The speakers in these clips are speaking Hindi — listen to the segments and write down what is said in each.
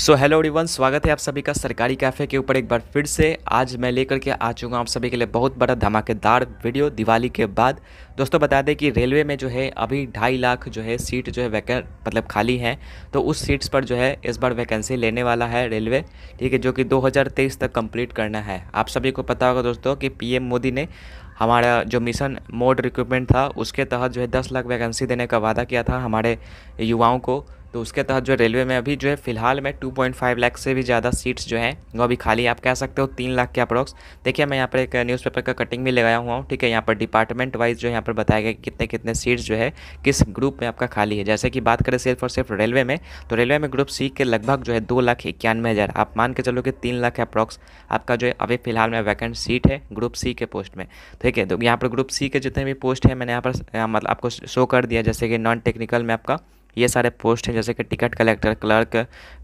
सो हेलो एवरीवन स्वागत है आप सभी का सरकारी कैफ़े के ऊपर एक बार फिर से आज मैं लेकर के आ चुका हूँ आप सभी के लिए बहुत बड़ा धमाकेदार वीडियो दिवाली के बाद दोस्तों बता दें कि रेलवे में जो है अभी ढाई लाख जो है सीट जो है वैकें मतलब खाली हैं तो उस सीट्स पर जो है इस बार वैकेंसी लेने वाला है रेलवे ठीक है जो कि दो तक कम्प्लीट करना है आप सभी को पता होगा दोस्तों कि पी मोदी ने हमारा जो मिशन मोड रिक्रूटमेंट था उसके तहत जो है दस लाख वैकेंसी देने का वादा किया था हमारे युवाओं को तो उसके तहत जो रेलवे में अभी जो है फिलहाल में 2.5 लाख से भी ज़्यादा सीट्स जो हैं वो अभी खाली आप कह सकते हो तीन लाख के अप्रोक्स देखिए मैं यहाँ पर एक न्यूज़पेपर का कटिंग भी लगाया हुआ हूँ ठीक है यहाँ पर डिपार्टमेंट वाइज जो यहाँ पर बताया गया कि कितने कितने सीट्स जो है किस ग्रुप में आपका खाली है जैसे कि बात करें सिर्फ और सिर्फ रेलवे में तो रेलवे में ग्रुप सी के लगभग जो है दो लाख इक्यानवे हज़ार आप मान के चलो कि तीन लाख अप्रोक्स आपका जो है अभी फिलहाल में वैकेंट सीट है ग्रुप सी के पोस्ट में ठीक है तो यहाँ पर ग्रुप सी के जितने भी पोस्ट हैं मैंने यहाँ पर मतलब आपको शो कर दिया जैसे कि नॉन टेक्निकल में आपका ये सारे पोस्ट हैं जैसे कि ticket collector clerk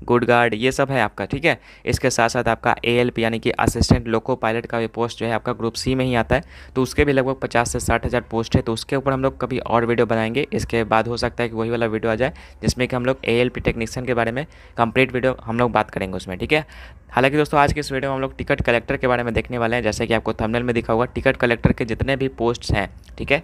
good guard ये सब है आपका ठीक है इसके साथ साथ आपका ए यानी कि असिस्टेंट लोको पायलट का भी पोस्ट जो है आपका ग्रुप सी में ही आता है तो उसके भी लगभग पचास से साठ हज़ार पोस्ट है तो उसके ऊपर हम लोग कभी और वीडियो बनाएंगे इसके बाद हो सकता है कि वही वाला वीडियो आ जाए जिसमें कि हम लोग ए टेक्निशियन के बारे में कंप्लीट वीडियो हम लोग बात करेंगे उसमें ठीक है हालांकि दोस्तों आज के इस वीडियो में हम लोग टिकट कलेक्टर के बारे में देखने वाले हैं जैसे कि आपको थंबनेल में दिखा होगा टिकट कलेक्टर के जितने भी पोस्ट्स हैं ठीक है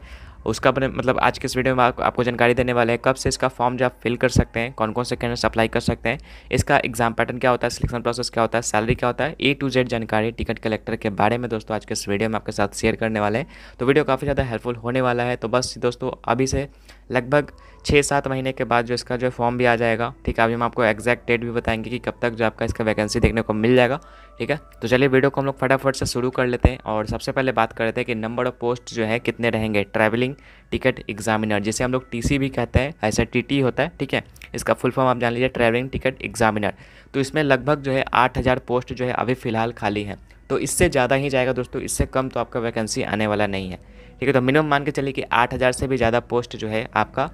उसका अपने मतलब आज के इस वीडियो में आप, आपको जानकारी देने वाले हैं कब से इसका फॉर्म जो आप फिल कर सकते हैं कौन कौन से कैंडिडेट्स अप्लाई कर सकते हैं इसका एग्जाम पैटर्न क्या होता है सिलेक्शन प्रोसेस क्या होता है सैलरी क्या होता है ए टू जेड जानकारी टिकट कलेक्टर के बारे में दोस्तों आज के इस वीडियो में आपके साथ शेयर करने वाले हैं तो वीडियो काफ़ी ज़्यादा हेल्पफुल होने वाला है तो बस दोस्तों अभी से लगभग छः सात महीने के बाद जो इसका जो फॉर्म भी आ जाएगा ठीक है अभी हम आपको एग्जैक्ट डेट भी बताएंगे कि कब तक जो आपका इसका वैकेंसी देखने को मिल जाएगा ठीक है तो चलिए वीडियो को हम लोग फटाफट से शुरू कर लेते हैं और सबसे पहले बात करते हैं कि नंबर ऑफ पोस्ट जो है कितने रहेंगे ट्रैवलिंग टिकट एग्जामिनर जिसे हम लोग टी भी कहते हैं ऐसा टी होता है ठीक है इसका फुल फॉर्म आप जान लीजिए ट्रैवलिंग टिकट एग्जामिनर तो इसमें लगभग जो है आठ पोस्ट जो है अभी फ़िलहाल खाली हैं तो इससे ज़्यादा ही जाएगा दोस्तों इससे कम तो आपका वैकेंसी आने वाला नहीं है ठीक है तो मिनिमम मान के चलिए कि आठ हज़ार से भी ज़्यादा पोस्ट जो है आपका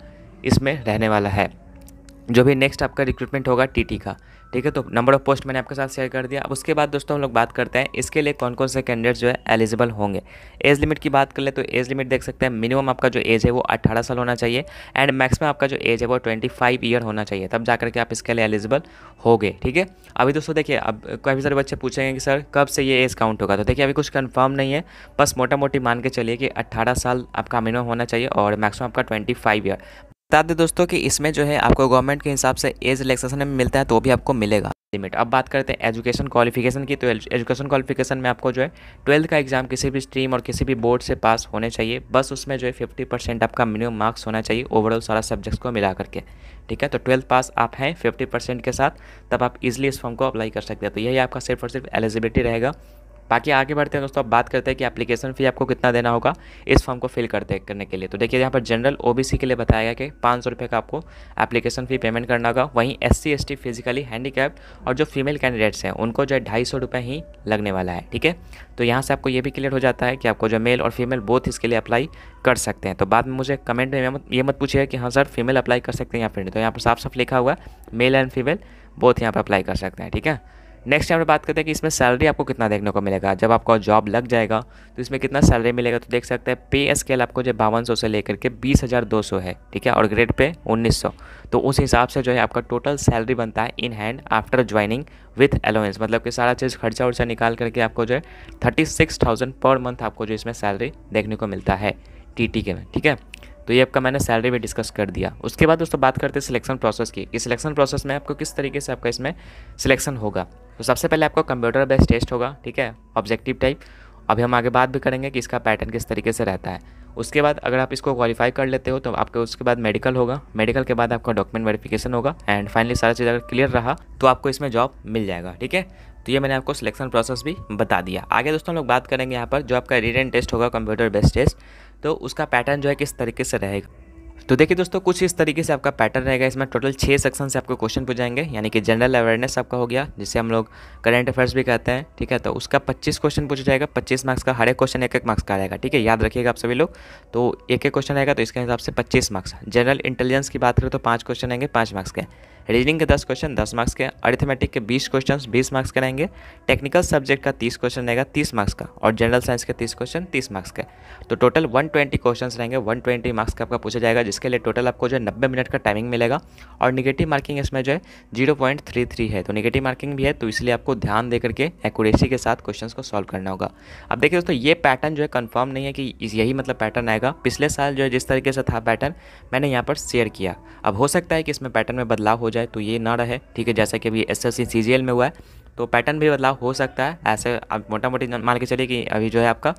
इसमें रहने वाला है जो भी नेक्स्ट आपका रिक्रूटमेंट होगा टी का ठीक है तो नंबर ऑफ पोस्ट मैंने आपके साथ शेयर कर दिया अब उसके बाद दोस्तों हम लोग बात करते हैं इसके लिए कौन कौन से कैंडिडेट जो है एलिजिबल होंगे एज लिमिट की बात कर ले तो एज लिमिट देख सकते हैं मिनिमम आपका जो एज है वो अट्ठारह साल होना चाहिए एंड मैक्सिमम आपका जो एज है वो ट्वेंटी फाइव ईयर होना चाहिए तब जाकर के आप इसके लिए एलिजिबल हो गए ठीक है अभी दोस्तों देखिए अब काफ़ी सारे बच्चे पूछेंगे कि सर कब से ये एज काउंट होगा तो देखिए अभी कुछ कन्फर्म नहीं है बस मोटा मोटी मान के चलिए कि अट्ठारह साल आपका मिनिमम होना चाहिए और मैक्सिमम आपका ट्वेंटी फाइव ईयर बता दें दोस्तों कि इसमें जो है आपको गवर्नमेंट के हिसाब से एज रिलेक्सेशन में मिलता है तो भी आपको मिलेगा लिमिट अब बात करते हैं एजुकेशन क्वालिफिकेशन की तो एजुकेशन क्वालिफिकेशन में आपको जो है ट्वेल्थ का एग्जाम किसी भी स्ट्रीम और किसी भी बोर्ड से पास होने चाहिए बस उसमें जो है फिफ्टी परसेंट आपका मिनिमम मार्क्स होना चाहिए ओवरऑल सारा सब्जेक्ट्स को मिला करके ठीक है तो ट्वेल्थ पास आप हैं फिफ्टी परसेंट के साथ तब आप इजिली इस फॉर्म को अप्लाई कर सकते हैं तो यही आपका सिर्फ और सिर्फ एलिजिबिलिटी रहेगा बाकी आगे बढ़ते हैं दोस्तों अब बात करते हैं कि एप्लीकेशन फ़ी आपको कितना देना होगा इस फॉर्म को फिल करते करने के लिए तो देखिए यहाँ पर जनरल ओबीसी के लिए बताया गया कि पाँच सौ रुपये का आपको एप्लीकेशन फ़ी पेमेंट करना होगा वहीं S C S T physically handicap और जो फीमेल कैंडिडेट्स हैं उनको जो है ढाई सौ रुपये ही लगने वाला है ठीक है तो यहाँ से आपको ये भी क्लियर हो जाता है कि आपको जो मेल और फीमेल बोथ इसके लिए अप्लाई कर सकते हैं तो बाद में मुझे कमेंट में ये मत पूछिएगा कि हाँ सर फीमेल अप्लाई कर सकते हैं या फिर नहीं तो यहाँ पर साफ साफ लिखा हुआ है मेल एंड फीमेल बोथ यहाँ पर अप्लाई कर सकते हैं ठीक है नेक्स्ट टाइम बात करते हैं कि इसमें सैलरी आपको कितना देखने को मिलेगा जब आपका जॉब लग जाएगा तो इसमें कितना सैलरी मिलेगा तो देख सकते हैं पे स्केल आपको जो बावन से लेकर के बीस है ठीक है और ग्रेड पे 1900 तो उस हिसाब से जो है आपका टोटल सैलरी बनता है in hand after joining with allowance मतलब कि सारा चीज़ खर्चा उर्चा निकाल करके आपको जो है thirty six thousand per month आपको जो इसमें सैलरी देखने को मिलता है टी के में ठीक है तो ये आपका मैंने सैलरी भी डिस्कस कर दिया उसके बाद दोस्तों बात करते हैं सिलेक्शन प्रोसेस की कि सिलेक्शन प्रोसेस में आपको किस तरीके से आपका इसमें सिलेक्शन होगा तो सबसे पहले आपका कंप्यूटर बेस्ड टेस्ट होगा ठीक है ऑब्जेक्टिव टाइप अभी हम आगे बात भी करेंगे कि इसका पैटर्न किस तरीके से रहता है उसके बाद अगर आप इसको क्वालिफाई कर लेते हो तो आपके उसके बाद मेडिकल होगा मेडिकल के बाद आपका डॉक्यूमेंट वेरिफिकेशन होगा एंड फाइनली सारा चीज़ अगर क्लियर रहा तो आपको इसमें जॉब मिल जाएगा ठीक है तो ये मैंने आपको सिलेक्शन प्रोसेस भी बता दिया आगे दोस्तों हम लोग बात करेंगे यहाँ पर जो आपका रिटर्न टेस्ट होगा कंप्यूटर बेस्ड टेस्ट तो उसका पैटर्न जो है किस तरीके से रहेगा तो देखिए दोस्तों कुछ इस तरीके से आपका पैटर्न रहेगा इसमें टोटल छः सेक्शन से आपको क्वेश्चन पूछाएंगे यानी कि जनरल अवेयरनेस आपका हो गया जिसे हम लोग करंट अफेयर्स भी कहते हैं ठीक है तो उसका पच्चीस क्वेश्चन पूछा जाएगा पच्चीस मार्क्स का हर एक क्वेश्चन एक एक मार्क्स का रहेगा ठीक है याद रखिएगा आप सभी लोग तो एक एक क्वेश्चन रहेगा तो इसके हिसाब से पच्चीस मार्क्स जनरल इंटेलिजेंस की बात करें तो पाँच क्वेश्चन आएंगे पाँच मार्क्स के रीजनिंग के दस क्वेश्चन दस मार्क्स के अरिथमेटिक के बीस क्वेश्चन बीस मार्क्स के रहेंगे टेक्निकल सब्जेक्ट का तीस क्वेश्चन रहेगा तीस मार्क्स का और जनरल साइंस के तीस क्वेश्चन तीस मार्क्स के तो टोटल वन ट्वेंटी क्वेश्चन रहेंगे वन ट्वेंटी मार्क्स का आपका पूछा जाएगा जिसके लिए टोटल आपको जो है नब्बे मिनट का टाइमिंग मिलेगा और निगेटिव मार्किंग इसमें जो है जीरो पॉइंट थ्री थ्री है तो निगेटिव मार्किंग भी है तो इसलिए आपको ध्यान दे करके एक्यूरेसी के साथ क्वेश्चन को सॉल्व करना होगा अब देखिए दोस्तों ये पैटर्न जो है कन्फर्म नहीं है कि यही मतलब पैटर्न आएगा पिछले साल जो है जिस तरीके से था पैटर्न मैंने यहाँ पर शेयर किया अब हो सकता है कि इसमें पैटर्न में बदलाव हो जाए जाए तो ये ना रहे ठीक है जैसा कि अभी एस एस सी में हुआ है तो पैटर्न भी बदलाव हो सकता है ऐसे आप मोटा मोटी मान के चलिए कि अभी जो है आपका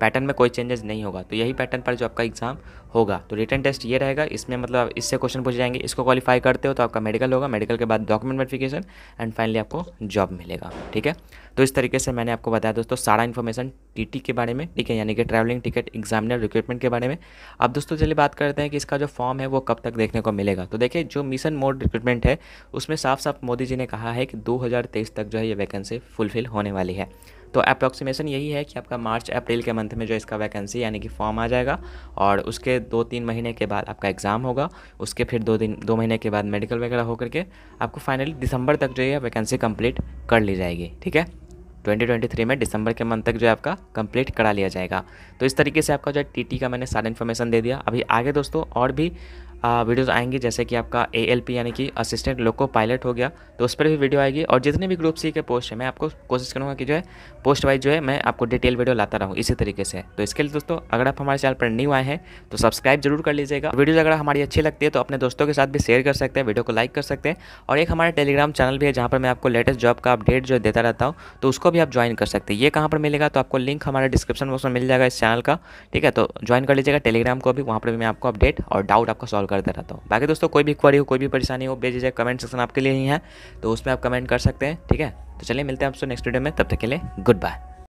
पैटर्न में कोई चेंजेस नहीं होगा तो यही पैटर्न पर जो आपका एग्जाम होगा तो रिटर्न टेस्ट ये रहेगा इसमें मतलब इससे क्वेश्चन पूछे जाएंगे इसको क्वालिफाई करते हो तो आपका मेडिकल होगा मेडिकल के बाद डॉक्यूमेंट वेरिफिकेशन एंड फाइनली आपको जॉब मिलेगा ठीक है तो इस तरीके से मैंने आपको बताया दोस्तों सारा इन्फॉर्मेशन टीटी के बारे में ठीक है यानी कि ट्रैवलिंग टिकट एग्जामिनर रिक्रूटमेंट के बारे में अब दोस्तों चलिए बात करते हैं कि इसका जो फॉर्म है वो कब तक देखने को मिलेगा तो देखिए जो मिशन मोड रिक्रूटमेंट है उसमें साफ साफ मोदी जी ने कहा है कि 2023 तक जो है ये वैकेंसी फुलफिल होने वाली है तो अप्रॉक्सीमेशन यही है कि आपका मार्च अप्रैल के मंथ में जो इसका वैकेंसी यानी कि फॉर्म आ जाएगा और उसके दो तीन महीने के बाद आपका एग्ज़ाम होगा उसके फिर दो दिन दो महीने के बाद मेडिकल वगैरह होकर के आपको फाइनली दिसंबर तक जो है वैकेंसी कंप्लीट कर ली जाएगी ठीक है 2023 में दिसंबर के मंथ तक जो है आपका कंप्लीट करा लिया जाएगा तो इस तरीके से आपका जो है टी का मैंने सारा इन्फॉर्मेशन दे दिया अभी आगे दोस्तों और भी वीडियोस आएंगे जैसे कि आपका ए यानी कि असिस्टेंट लोको पायलट हो गया तो उस पर भी वीडियो आएगी और जितने भी ग्रुप सी के पोस्ट है मैं आपको कोशिश करूँगा कि जो है पोस्ट वाइज जो है मैं आपको डिटेल वीडियो लाता रहूँ इसी तरीके से तो इसके लिए दोस्तों अगर आप हमारे चैनल पर न्यू आए हैं तो सब्सक्राइब जरूर कर लीजिएगा वीडियोज़ अगर हमारी अच्छी लगती है तो अपने दोस्तों के साथ भी शेयर कर सकते हैं वीडियो को लाइक कर सकते हैं और एक हमारा टेलीग्राम चैनल भी है जहाँ पर मैं आपको लेटेस्ट जॉब का अपडेट जो देता रहता हूँ तो उसको भी आप ज्वाइन कर सकते हैं ये कहाँ पर मिलेगा तो आपको लिंक हमारे डिस्क्रिप्शन बॉक्स में मिल जाएगा इस चैनल का ठीक है तो ज्वाइन कर लीजिएगा टेलीग्राम को भी वहाँ पर भी मैं आपको अपडेट और डाउट आपका सॉल्व करते रहता हूँ तो। बाकी दोस्तों कोई भी क्वारी हो कोई भी परेशानी हो बेझिझक कमेंट सेक्शन आपके लिए ही है तो उसमें आप कमेंट कर सकते हैं ठीक है तो चलिए मिलते हैं आपसे नेक्स्ट वीडियो में तब तक के लिए गुड बाय